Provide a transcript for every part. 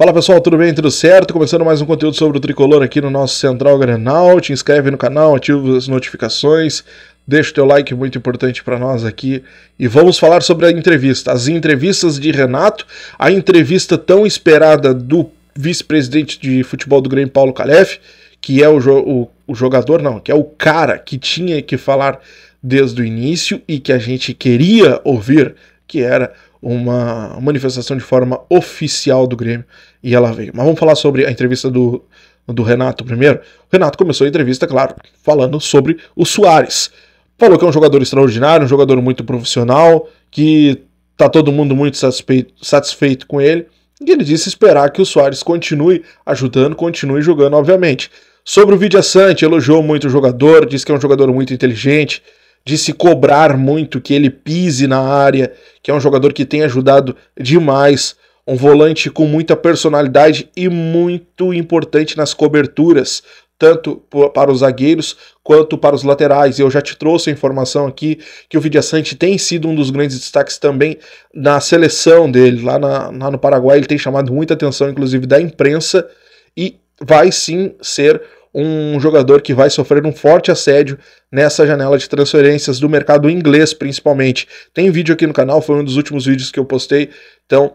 Fala pessoal, tudo bem? Tudo certo? Começando mais um conteúdo sobre o tricolor aqui no nosso Central Granal. Te inscreve no canal, ativa as notificações, deixa o teu like, muito importante para nós aqui. E vamos falar sobre a entrevista, as entrevistas de Renato, a entrevista tão esperada do vice-presidente de futebol do Grêmio, Paulo Calef, que é o, jo o, o jogador, não, que é o cara que tinha que falar desde o início e que a gente queria ouvir, que era uma manifestação de forma oficial do Grêmio e ela veio. Mas vamos falar sobre a entrevista do, do Renato primeiro. O Renato começou a entrevista, claro, falando sobre o Soares. Falou que é um jogador extraordinário, um jogador muito profissional, que tá todo mundo muito satisfeito, satisfeito com ele. E ele disse esperar que o Soares continue ajudando, continue jogando, obviamente. Sobre o Vidia Sante, elogiou muito o jogador, disse que é um jogador muito inteligente, de se cobrar muito, que ele pise na área, que é um jogador que tem ajudado demais. Um volante com muita personalidade e muito importante nas coberturas, tanto para os zagueiros quanto para os laterais. Eu já te trouxe a informação aqui que o Vidiasante tem sido um dos grandes destaques também na seleção dele. Lá, na, lá no Paraguai ele tem chamado muita atenção, inclusive da imprensa, e vai sim ser um jogador que vai sofrer um forte assédio nessa janela de transferências do mercado inglês, principalmente. Tem vídeo aqui no canal, foi um dos últimos vídeos que eu postei, então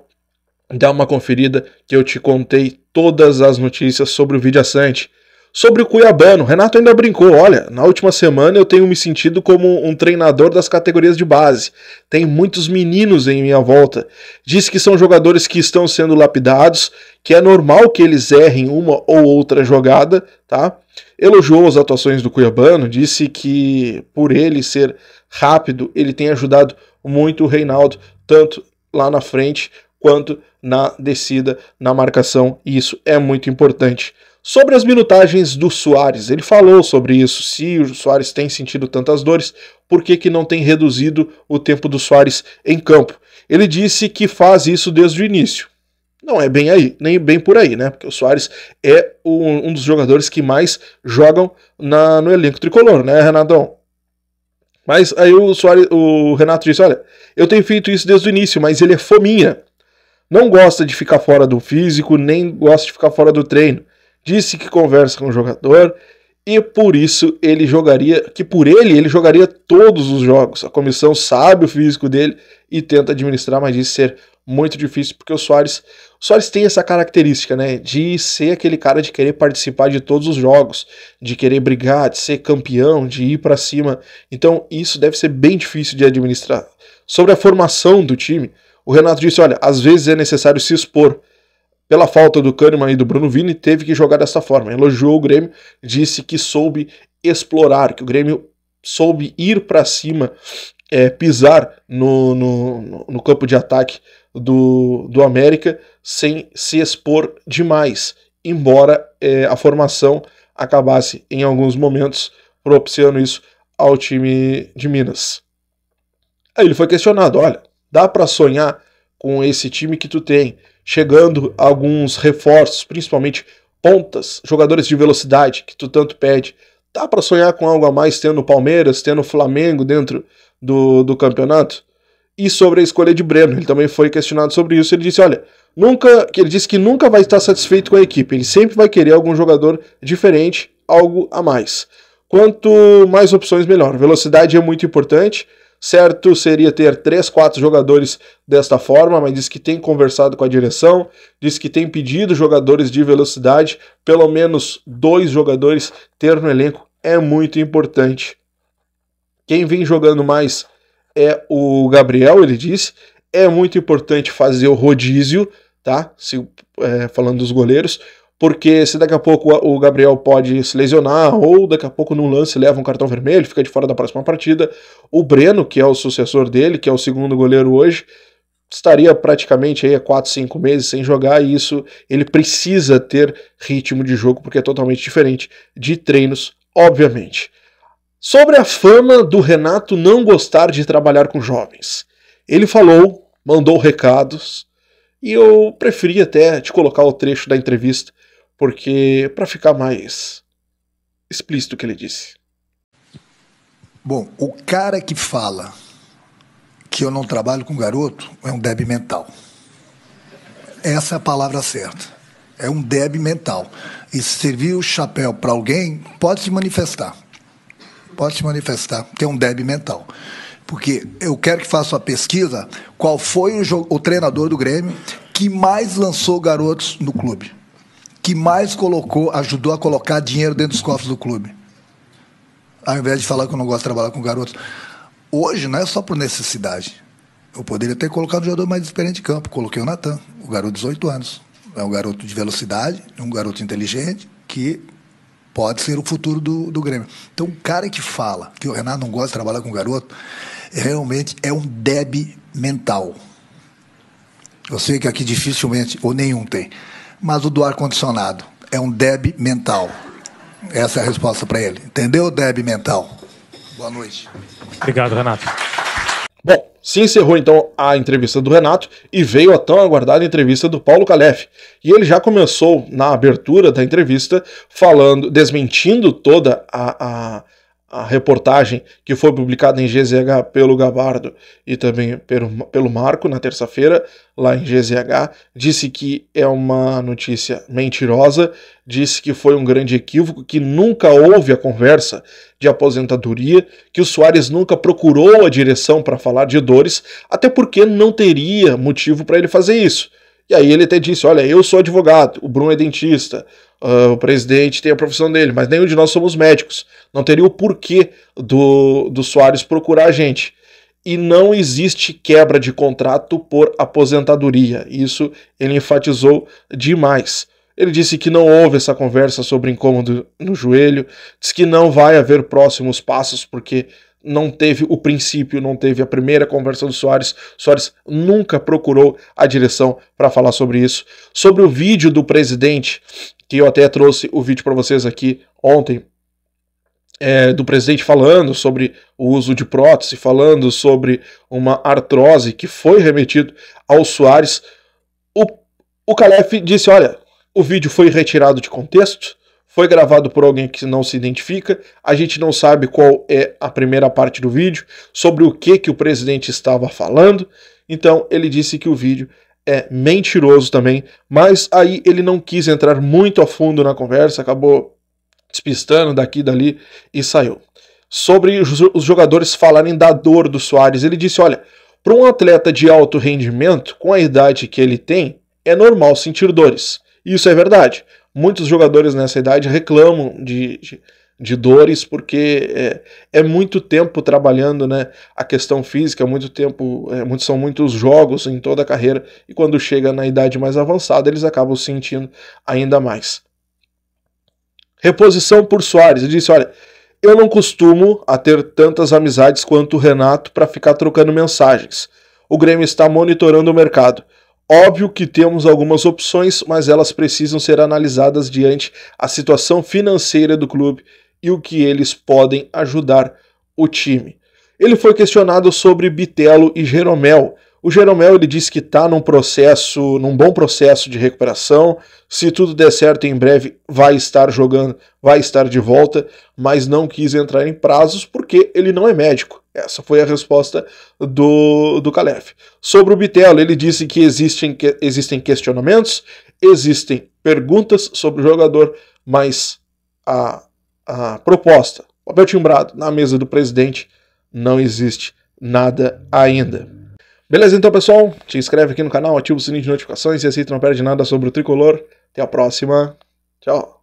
dá uma conferida que eu te contei todas as notícias sobre o assante Sobre o Cuiabano, Renato ainda brincou: olha, na última semana eu tenho me sentido como um treinador das categorias de base. Tem muitos meninos em minha volta. Diz que são jogadores que estão sendo lapidados, que é normal que eles errem uma ou outra jogada, tá? Elogiou as atuações do Cuiabano, disse que por ele ser rápido, ele tem ajudado muito o Reinaldo, tanto lá na frente quanto na descida, na marcação, e isso é muito importante. Sobre as minutagens do Soares, ele falou sobre isso. Se o Soares tem sentido tantas dores, por que, que não tem reduzido o tempo do Soares em campo? Ele disse que faz isso desde o início. Não é bem aí, nem bem por aí, né? Porque o Soares é um dos jogadores que mais jogam na, no elenco tricolor, né, Renatão? Mas aí o, Soares, o Renato disse: Olha, eu tenho feito isso desde o início, mas ele é fominha. Não gosta de ficar fora do físico, nem gosta de ficar fora do treino disse que conversa com o jogador e por isso ele jogaria, que por ele ele jogaria todos os jogos. A comissão sabe o físico dele e tenta administrar, mas disse ser muito difícil porque o Soares, o Soares tem essa característica, né, de ser aquele cara de querer participar de todos os jogos, de querer brigar, de ser campeão, de ir para cima. Então, isso deve ser bem difícil de administrar. Sobre a formação do time, o Renato disse, olha, às vezes é necessário se expor pela falta do Kahneman e do Bruno Vini, teve que jogar dessa forma. Elogiou o Grêmio, disse que soube explorar, que o Grêmio soube ir para cima, é, pisar no, no, no, campo de ataque do, do América sem se expor demais, embora é, a formação acabasse em alguns momentos propiciando isso ao time de Minas. Aí ele foi questionado, olha, dá para sonhar com esse time que tu tem, chegando alguns reforços, principalmente pontas, jogadores de velocidade que tu tanto pede. Dá para sonhar com algo a mais tendo o Palmeiras, tendo o Flamengo dentro do, do campeonato? E sobre a escolha de Breno, ele também foi questionado sobre isso. Ele disse: olha, nunca, ele disse que nunca vai estar satisfeito com a equipe. Ele sempre vai querer algum jogador diferente, algo a mais. Quanto mais opções, melhor. Velocidade é muito importante. Certo seria ter três, quatro jogadores desta forma, mas diz que tem conversado com a direção, diz que tem pedido jogadores de velocidade, pelo menos dois jogadores ter no elenco é muito importante. Quem vem jogando mais é o Gabriel, ele disse. É muito importante fazer o rodízio, tá? Se, é, falando dos goleiros, porque se daqui a pouco o Gabriel pode se lesionar, ou daqui a pouco num lance leva um cartão vermelho, fica de fora da próxima partida, o Breno, que é o sucessor dele, que é o segundo goleiro hoje, estaria praticamente aí há 4, 5 meses sem jogar, e isso ele precisa ter ritmo de jogo, porque é totalmente diferente de treinos, obviamente. Sobre a fama do Renato não gostar de trabalhar com jovens. Ele falou, mandou recados, e eu preferi até te colocar o trecho da entrevista porque para ficar mais explícito o que ele disse. Bom, o cara que fala que eu não trabalho com garoto é um débil mental. Essa é a palavra certa. É um débil mental. E se servir o chapéu para alguém, pode se manifestar. Pode se manifestar, porque é um débil mental. Porque eu quero que faça uma pesquisa qual foi o, o treinador do Grêmio que mais lançou garotos no clube que mais colocou, ajudou a colocar dinheiro dentro dos cofres do clube. Ao invés de falar que eu não gosto de trabalhar com garotos. Hoje não é só por necessidade. Eu poderia ter colocado um jogador mais experiente de campo. Coloquei o Natan, o garoto de 18 anos. É um garoto de velocidade, um garoto inteligente, que pode ser o futuro do, do Grêmio. Então, o cara que fala que o Renato não gosta de trabalhar com garoto, realmente é um débil mental. Eu sei que aqui dificilmente, ou nenhum tem mas o do ar-condicionado. É um deb mental. Essa é a resposta para ele. Entendeu, deb mental? Boa noite. Obrigado, Renato. Bom, se encerrou então a entrevista do Renato e veio a tão aguardada entrevista do Paulo Calef. E ele já começou na abertura da entrevista falando, desmentindo toda a, a a reportagem que foi publicada em GZH pelo Gabardo e também pelo, pelo Marco na terça-feira, lá em GZH, disse que é uma notícia mentirosa, disse que foi um grande equívoco, que nunca houve a conversa de aposentadoria, que o Soares nunca procurou a direção para falar de dores, até porque não teria motivo para ele fazer isso. E aí ele até disse: Olha, eu sou advogado, o Bruno é dentista, uh, o presidente tem a profissão dele, mas nenhum de nós somos médicos. Não teria o porquê do, do Soares procurar a gente. E não existe quebra de contrato por aposentadoria. Isso ele enfatizou demais. Ele disse que não houve essa conversa sobre incômodo no joelho, disse que não vai haver próximos passos porque não teve o princípio, não teve a primeira conversa do Soares. Soares nunca procurou a direção para falar sobre isso. Sobre o vídeo do presidente, que eu até trouxe o vídeo para vocês aqui ontem, é, do presidente falando sobre o uso de prótese, falando sobre uma artrose que foi remetido ao Soares. O, o Calef disse: olha, o vídeo foi retirado de contexto, foi gravado por alguém que não se identifica, a gente não sabe qual é a primeira parte do vídeo, sobre o que, que o presidente estava falando, então ele disse que o vídeo é mentiroso também, mas aí ele não quis entrar muito a fundo na conversa, acabou despistando daqui e dali e saiu. Sobre os jogadores falarem da dor do Soares, ele disse: olha, para um atleta de alto rendimento, com a idade que ele tem, é normal sentir dores. Isso é verdade muitos jogadores nessa idade reclamam de, de, de dores porque é, é, muito tempo trabalhando né, a questão física, é muito tempo, é, muito, são muitos jogos em toda a carreira e quando chega na idade mais avançada eles acabam sentindo ainda mais. Reposição por Soares, ele disse, olha, eu não costumo a ter tantas amizades quanto o Renato para ficar trocando mensagens. O Grêmio está monitorando o mercado. Óbvio que temos algumas opções, mas elas precisam ser analisadas diante a situação financeira do clube e o que eles podem ajudar o time. Ele foi questionado sobre Bitelo e Jeromel o Jeromel ele disse que está num processo, num bom processo de recuperação. Se tudo der certo, em breve vai estar jogando, vai estar de volta, mas não quis entrar em prazos porque ele não é médico. Essa foi a resposta do, do Calef. Sobre o Bitello, ele disse que existem, que, existem questionamentos, existem perguntas sobre o jogador, mas a, a proposta, papel timbrado na mesa do presidente, não existe nada ainda. Beleza então, pessoal? Te inscreve aqui no canal, ativa o sininho de notificações e assim tu não perde nada sobre o tricolor. Até a próxima. Tchau.